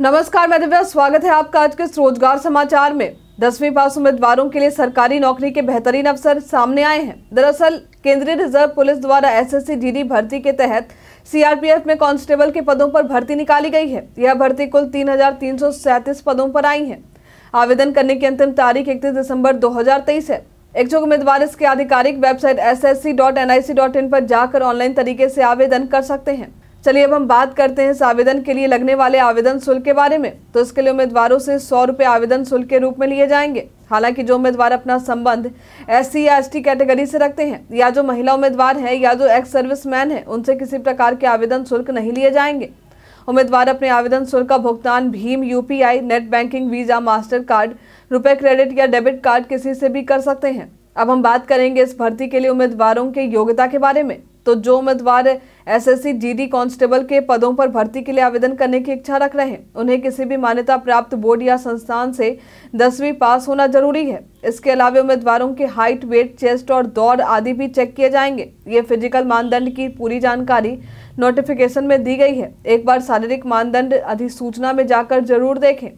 नमस्कार मैं दिव्या स्वागत है आपका आज के रोजगार समाचार में दसवीं पास उम्मीदवारों के लिए सरकारी नौकरी के बेहतरीन अवसर सामने आए हैं दरअसल केंद्रीय रिजर्व पुलिस द्वारा एसएससी जीडी भर्ती के तहत सीआरपीएफ में कांस्टेबल के पदों पर भर्ती निकाली गई है यह भर्ती कुल तीन पदों पर आई है आवेदन करने की अंतिम तारीख इकतीस दिसंबर दो है इच्छुक उम्मीदवार इसके आधिकारिक वेबसाइट एस पर जाकर ऑनलाइन तरीके से आवेदन कर सकते हैं चलिए अब हम बात करते हैं इस आवेदन के लिए लगने वाले आवेदन शुल्क के बारे में तो इसके लिए उम्मीदवारों से सौ रुपये आवेदन शुल्क के रूप में लिए जाएंगे हालांकि जो उम्मीदवार अपना संबंध एस सी या एस टी कैटेगरी से रखते हैं या जो महिला उम्मीदवार हैं या जो एक्स सर्विसमैन है उनसे किसी प्रकार के आवेदन शुल्क नहीं लिए जाएंगे उम्मीदवार अपने आवेदन शुल्क का भुगतान भीम UPI net banking visa master card रुपए क्रेडिट या डेबिट कार्ड किसी से भी कर सकते हैं अब हम बात करेंगे इस भर्ती के लिए उम्मीदवारों के योग्यता के बारे में तो जो उम्मीदवार एसएससी जीडी कांस्टेबल के पदों पर भर्ती के लिए आवेदन करने की इच्छा रख रहे हैं उन्हें किसी भी मान्यता प्राप्त बोर्ड या संस्थान से दसवीं पास होना जरूरी है इसके अलावा उम्मीदवारों के हाइट वेट चेस्ट और दौड़ आदि भी चेक किए जाएंगे ये फिजिकल मानदंड की पूरी जानकारी नोटिफिकेशन में दी गई है एक बार शारीरिक मानदंड अधिसूचना में जाकर जरूर देखें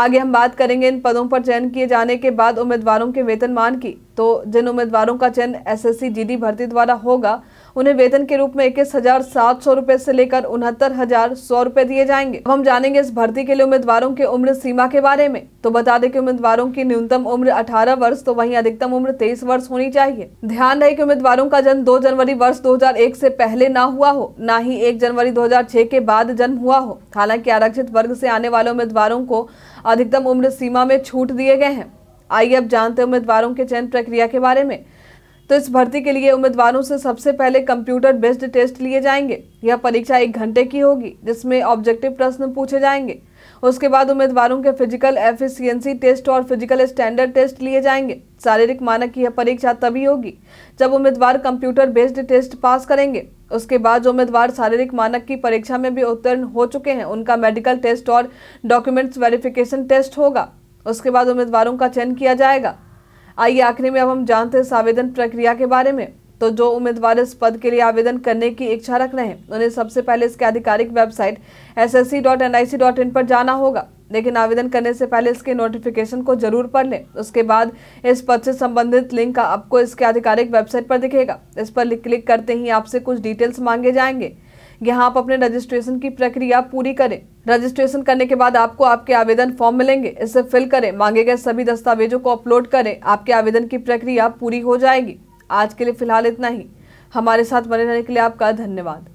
आगे हम बात करेंगे इन पदों पर चयन किए जाने के बाद उम्मीदवारों के वेतनमान की तो जिन उम्मीदवारों का चयन एसएससी जीडी भर्ती द्वारा होगा उन्हें वेतन के रूप में इक्कीस हजार सात सौ रूपए ऐसी लेकर उनहत्तर हजार सौ रूपए दिए जाएंगे अब हम जानेंगे इस भर्ती के लिए उम्मीदवारों की उम्र सीमा के बारे में तो बता दें कि उम्मीदवारों की न्यूनतम उम्र अठारह वर्ष तो वही अधिकतम उम्र तेईस वर्ष होनी चाहिए ध्यान रहे की उम्मीदवारों का जन्म दो जनवरी वर्ष दो से पहले न हुआ हो न ही एक जनवरी दो के बाद जन्म हुआ हो हालांकि आरक्षित वर्ग से आने वाले उम्मीदवारों को अधिकतम उम्र सीमा में छूट दिए गए हैं आइए अब जानते हैं उम्मीदवारों के चयन प्रक्रिया के बारे में तो इस भर्ती के लिए उम्मीदवारों से सबसे पहले कंप्यूटर बेस्ड टेस्ट लिए जाएंगे यह परीक्षा एक घंटे की होगी जिसमें ऑब्जेक्टिव प्रश्न पूछे जाएंगे उसके बाद उम्मीदवारों के फिजिकल एफिशिएंसी टेस्ट और फिजिकल स्टैंडर्ड टेस्ट लिए जाएंगे शारीरिक मानक की यह परीक्षा तभी होगी जब उम्मीदवार कंप्यूटर बेस्ड टेस्ट पास करेंगे उसके बाद जो उम्मीदवार शारीरिक मानक की परीक्षा में भी उत्तीर्ण हो चुके हैं उनका मेडिकल टेस्ट और डॉक्यूमेंट्स वेरिफिकेशन टेस्ट होगा उसके बाद उम्मीदवारों का चयन किया जाएगा आइए आखिर में अब हम जानते हैं इस आवेदन प्रक्रिया के बारे में तो जो उम्मीदवार इस पद के लिए आवेदन करने की इच्छा रख रहे हैं उन्हें सबसे पहले इसके आधिकारिक website S S C dot N I C dot in पर जाना होगा लेकिन आवेदन करने से पहले इसके नोटिफिकेशन को जरूर पढ़ लें उसके बाद इस पद से संबंधित लिंक आपको इसके आधिकारिक वेबसाइट पर दिखेगा इस पर क्लिक करते ही आपसे कुछ डिटेल्स मांगे जाएंगे यहाँ आप अपने रजिस्ट्रेशन की प्रक्रिया पूरी करें रजिस्ट्रेशन करने के बाद आपको आपके आवेदन फॉर्म मिलेंगे इसे फिल करें मांगे गए सभी दस्तावेजों को अपलोड करें आपके आवेदन की प्रक्रिया पूरी हो जाएगी आज के लिए फिलहाल इतना ही हमारे साथ बने रहने के लिए आपका धन्यवाद